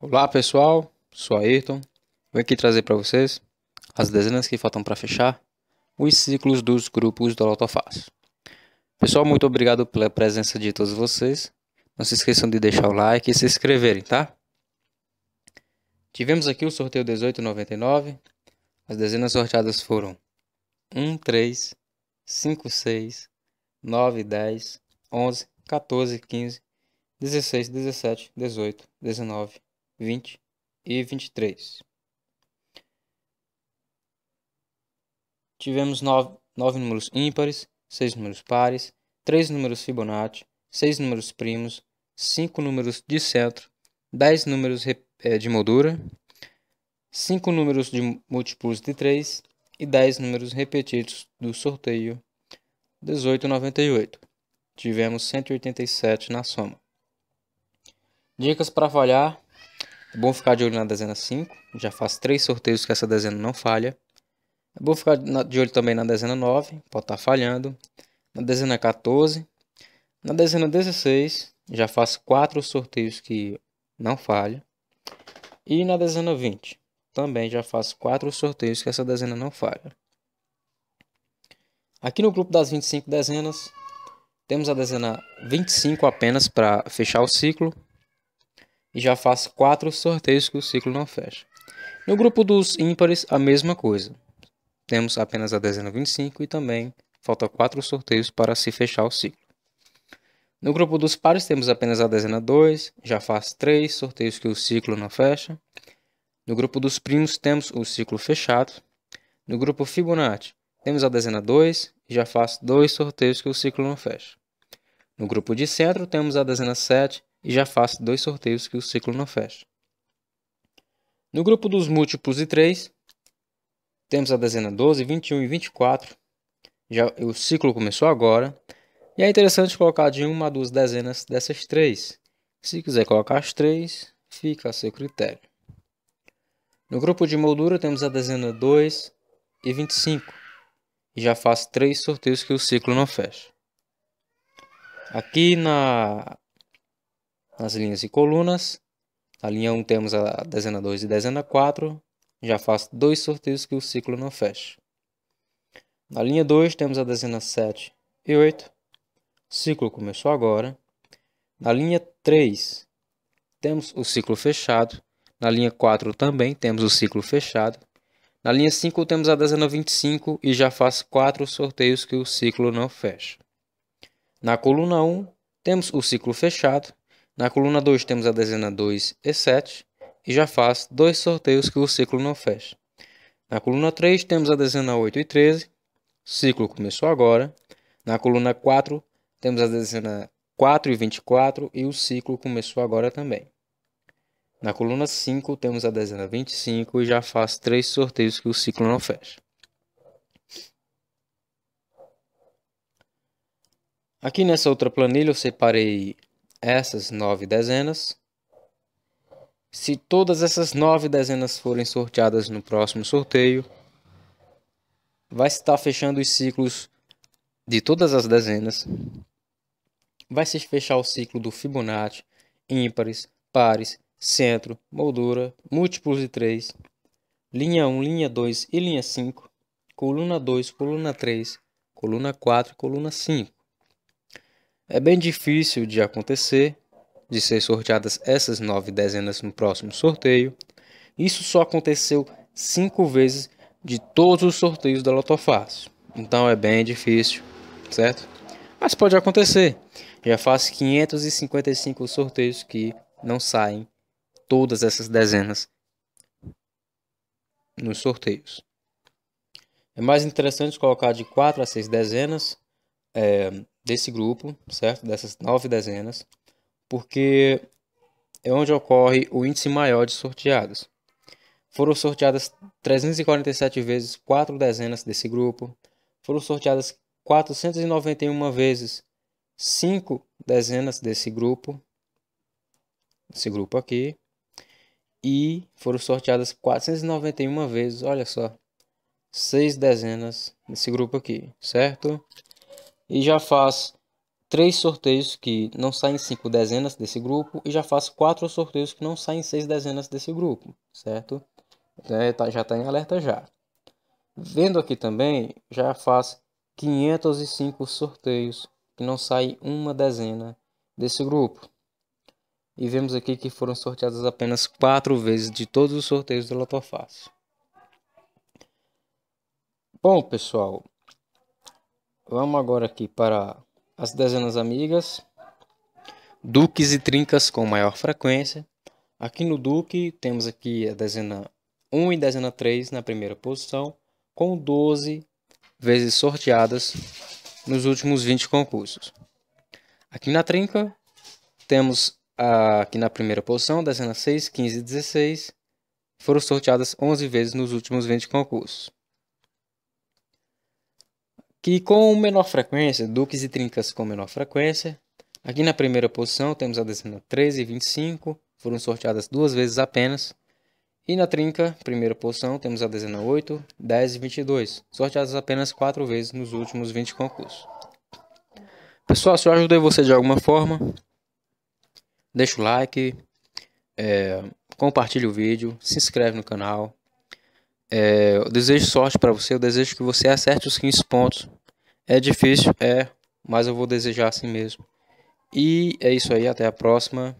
Olá pessoal, sou Ayrton. Vou aqui trazer para vocês as dezenas que faltam para fechar os ciclos dos grupos do Lotofácil. Pessoal, muito obrigado pela presença de todos vocês. Não se esqueçam de deixar o like e se inscreverem, tá? Tivemos aqui o sorteio 1899. As dezenas sorteadas foram 1, 3, 5, 6, 9, 10, 11, 14, 15, 16, 17, 18, 19, 20 e 23. Tivemos 9, 9 números ímpares, 6 números pares, 3 números Fibonacci, 6 números primos, 5 números de centro, 10 números eh, de moldura, 5 números de múltiplos de 3 e 10 números repetidos do sorteio 1898. Tivemos 187 na soma. Dicas para falhar bom ficar de olho na dezena 5. Já faz três sorteios que essa dezena não falha. É bom ficar de olho também na dezena 9, pode estar tá falhando. Na dezena 14. Na dezena 16, já faz quatro sorteios que não falha. E na dezena 20, também já faz quatro sorteios que essa dezena não falha. Aqui no grupo das 25 dezenas, temos a dezena 25 apenas para fechar o ciclo, e já faz quatro sorteios que o ciclo não fecha. No grupo dos ímpares, a mesma coisa. Temos apenas a dezena 25 e também falta quatro sorteios para se fechar o ciclo. No grupo dos pares, temos apenas a dezena 2, já faz três sorteios que o ciclo não fecha. No grupo dos primos, temos o ciclo fechado. No grupo Fibonacci, temos a dezena 2 e já faz dois sorteios que o ciclo não fecha. No grupo de centro, temos a dezena 7 e já faço dois sorteios que o ciclo não fecha. No grupo dos múltiplos e 3, temos a dezena 12, 21 e 24. Já, o ciclo começou agora. E é interessante colocar de uma a duas dezenas dessas três. Se quiser colocar as três, fica a seu critério. No grupo de moldura temos a dezena 2 e 25. E já faço três sorteios que o ciclo não fecha. Aqui na nas linhas e colunas. Na linha 1 temos a dezena 2 e dezena 4. Já faço dois sorteios que o ciclo não fecha. Na linha 2 temos a dezena 7 e 8. O ciclo começou agora. Na linha 3 temos o ciclo fechado. Na linha 4 também temos o ciclo fechado. Na linha 5 temos a dezena 25 e já faço quatro sorteios que o ciclo não fecha. Na coluna 1 temos o ciclo fechado. Na coluna 2 temos a dezena 2 e 7 e já faz dois sorteios que o ciclo não fecha. Na coluna 3 temos a dezena 8 e 13, ciclo começou agora. Na coluna 4 temos a dezena 4 e 24 e o ciclo começou agora também. Na coluna 5 temos a dezena 25 e já faz três sorteios que o ciclo não fecha. Aqui nessa outra planilha eu separei essas nove dezenas. Se todas essas nove dezenas forem sorteadas no próximo sorteio, vai estar fechando os ciclos de todas as dezenas. Vai se fechar o ciclo do Fibonacci, ímpares, pares, centro, moldura, múltiplos de 3, linha 1, linha 2 e linha 5, coluna 2, coluna 3, coluna 4 e coluna 5. É bem difícil de acontecer, de ser sorteadas essas nove dezenas no próximo sorteio. Isso só aconteceu cinco vezes de todos os sorteios da Lotofácil. Então é bem difícil, certo? Mas pode acontecer. Já faz 555 sorteios que não saem todas essas dezenas nos sorteios. É mais interessante colocar de 4 a 6 dezenas. É, desse grupo, certo? Dessas nove dezenas, porque é onde ocorre o índice maior de sorteados. Foram sorteadas 347 vezes quatro dezenas desse grupo, foram sorteadas 491 vezes cinco dezenas desse grupo, Esse grupo aqui, e foram sorteadas 491 vezes, olha só, seis dezenas desse grupo aqui, certo? E já faz três sorteios que não saem cinco dezenas desse grupo e já faz quatro sorteios que não saem seis dezenas desse grupo, certo? já está é, tá em alerta já. Vendo aqui também, já faz 505 sorteios que não sai uma dezena desse grupo. E vemos aqui que foram sorteadas apenas quatro vezes de todos os sorteios da Lotofácil. Bom, pessoal, Vamos agora aqui para as dezenas amigas. Duques e trincas com maior frequência. Aqui no Duque temos aqui a dezena 1 e dezena 3 na primeira posição, com 12 vezes sorteadas nos últimos 20 concursos. Aqui na trinca temos a, aqui na primeira posição, dezena 6, 15 e 16, foram sorteadas 11 vezes nos últimos 20 concursos que com menor frequência, duques e trincas com menor frequência. Aqui na primeira posição temos a dezena 13 e 25, foram sorteadas duas vezes apenas. E na trinca, primeira posição, temos a dezena 8, 10 e 22, sorteadas apenas quatro vezes nos últimos 20 concursos. Pessoal, se eu ajudei você de alguma forma, deixa o like, é, compartilha o vídeo, se inscreve no canal, é, eu desejo sorte para você, eu desejo que você acerte os 15 pontos. É difícil, é, mas eu vou desejar assim mesmo. E é isso aí, até a próxima.